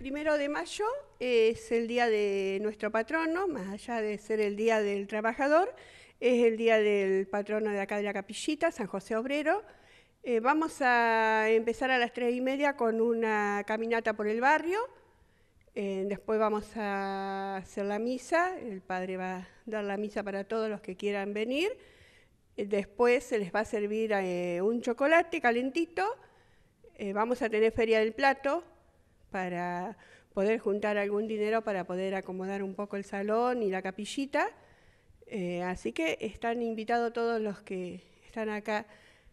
Primero de mayo es el día de nuestro patrono, más allá de ser el día del trabajador, es el día del patrono de acá de la capillita, San José Obrero. Eh, vamos a empezar a las tres y media con una caminata por el barrio. Eh, después vamos a hacer la misa. El padre va a dar la misa para todos los que quieran venir. Después se les va a servir eh, un chocolate calentito. vamos a tener feria del plato para poder juntar algún dinero para poder acomodar un poco el salón y la capillita. Eh, así que están invitados todos los que están acá,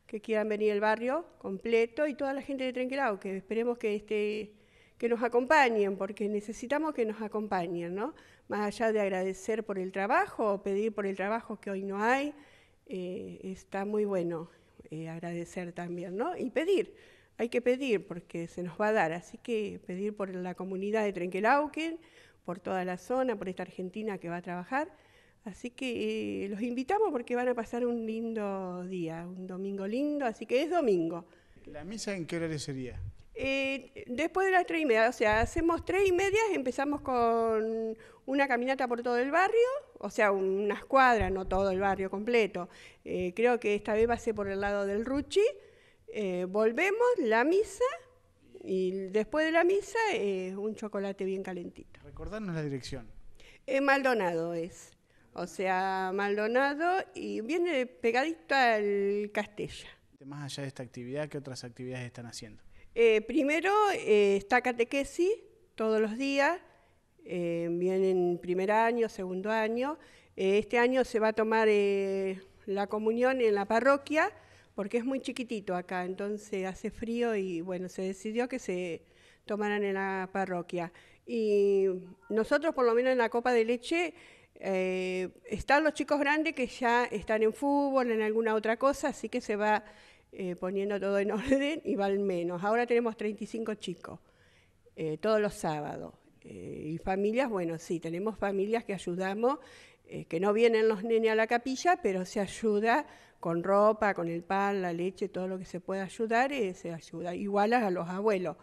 que quieran venir al barrio completo y toda la gente de Trenquilao, que esperemos que, este, que nos acompañen, porque necesitamos que nos acompañen, ¿no? Más allá de agradecer por el trabajo o pedir por el trabajo que hoy no hay, eh, está muy bueno eh, agradecer también, ¿no? Y pedir hay que pedir porque se nos va a dar, así que pedir por la comunidad de Trenquelauquen, por toda la zona, por esta Argentina que va a trabajar. Así que eh, los invitamos porque van a pasar un lindo día, un domingo lindo, así que es domingo. ¿La misa en qué hora sería? Eh, después de las tres y media, o sea, hacemos tres y media, empezamos con una caminata por todo el barrio, o sea, una escuadra, no todo el barrio completo. Eh, creo que esta vez va a ser por el lado del Ruchi, eh, volvemos, la misa, y después de la misa eh, un chocolate bien calentito. Recordarnos la dirección. Eh, Maldonado es. O sea, Maldonado y viene pegadito al Castella. Este, más allá de esta actividad, ¿qué otras actividades están haciendo? primero está catequesis todos los días. vienen primer año, segundo año. este año se va a tomar la comunión en la parroquia porque es muy chiquitito acá, entonces hace frío y bueno, se decidió que se tomaran en la parroquia. Y nosotros, por lo menos en la copa de leche, eh, están los chicos grandes que ya están en fútbol, en alguna otra cosa, así que se va eh, poniendo todo en orden y va al menos. Ahora tenemos 35 chicos, eh, todos los sábados. y familias, bueno, sí, tenemos familias que ayudamos eh, que no vienen los niños a la capilla, pero se ayuda con ropa, con el pan, la leche, todo lo que se pueda ayudar, eh, se ayuda. Igual a los abuelos.